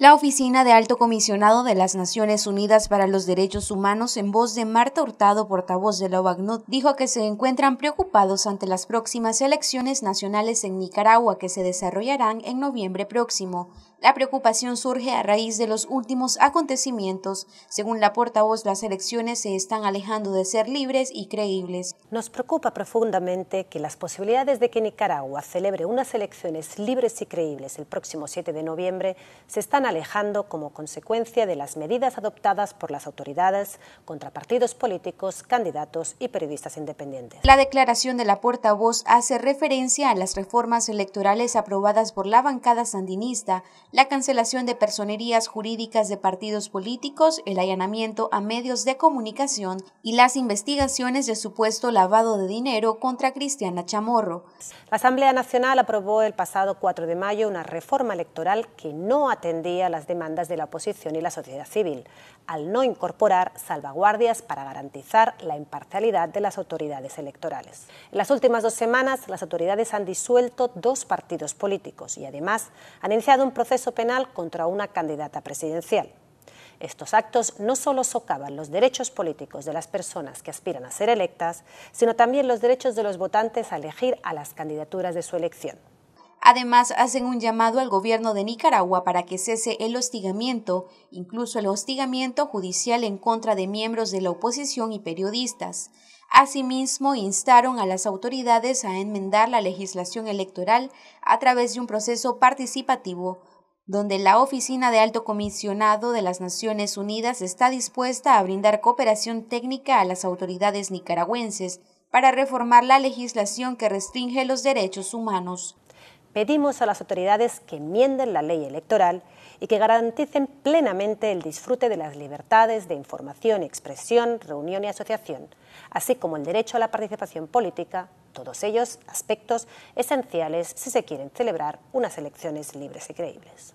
La Oficina de Alto Comisionado de las Naciones Unidas para los Derechos Humanos, en voz de Marta Hurtado, portavoz de la OACNUD, dijo que se encuentran preocupados ante las próximas elecciones nacionales en Nicaragua que se desarrollarán en noviembre próximo. La preocupación surge a raíz de los últimos acontecimientos. Según la portavoz, las elecciones se están alejando de ser libres y creíbles. Nos preocupa profundamente que las posibilidades de que Nicaragua celebre unas elecciones libres y creíbles el próximo 7 de noviembre se están alejando como consecuencia de las medidas adoptadas por las autoridades contra partidos políticos, candidatos y periodistas independientes. La declaración de la portavoz hace referencia a las reformas electorales aprobadas por la bancada sandinista la cancelación de personerías jurídicas de partidos políticos, el allanamiento a medios de comunicación y las investigaciones de supuesto lavado de dinero contra Cristiana Chamorro. La Asamblea Nacional aprobó el pasado 4 de mayo una reforma electoral que no atendía las demandas de la oposición y la sociedad civil, al no incorporar salvaguardias para garantizar la imparcialidad de las autoridades electorales. En las últimas dos semanas, las autoridades han disuelto dos partidos políticos y además han iniciado un proceso penal contra una candidata presidencial. Estos actos no solo socavan los derechos políticos de las personas que aspiran a ser electas, sino también los derechos de los votantes a elegir a las candidaturas de su elección. Además, hacen un llamado al gobierno de Nicaragua para que cese el hostigamiento, incluso el hostigamiento judicial en contra de miembros de la oposición y periodistas. Asimismo, instaron a las autoridades a enmendar la legislación electoral a través de un proceso participativo donde la Oficina de Alto Comisionado de las Naciones Unidas está dispuesta a brindar cooperación técnica a las autoridades nicaragüenses para reformar la legislación que restringe los derechos humanos. Pedimos a las autoridades que enmienden la ley electoral y que garanticen plenamente el disfrute de las libertades de información, expresión, reunión y asociación, así como el derecho a la participación política, todos ellos aspectos esenciales si se quieren celebrar unas elecciones libres y creíbles.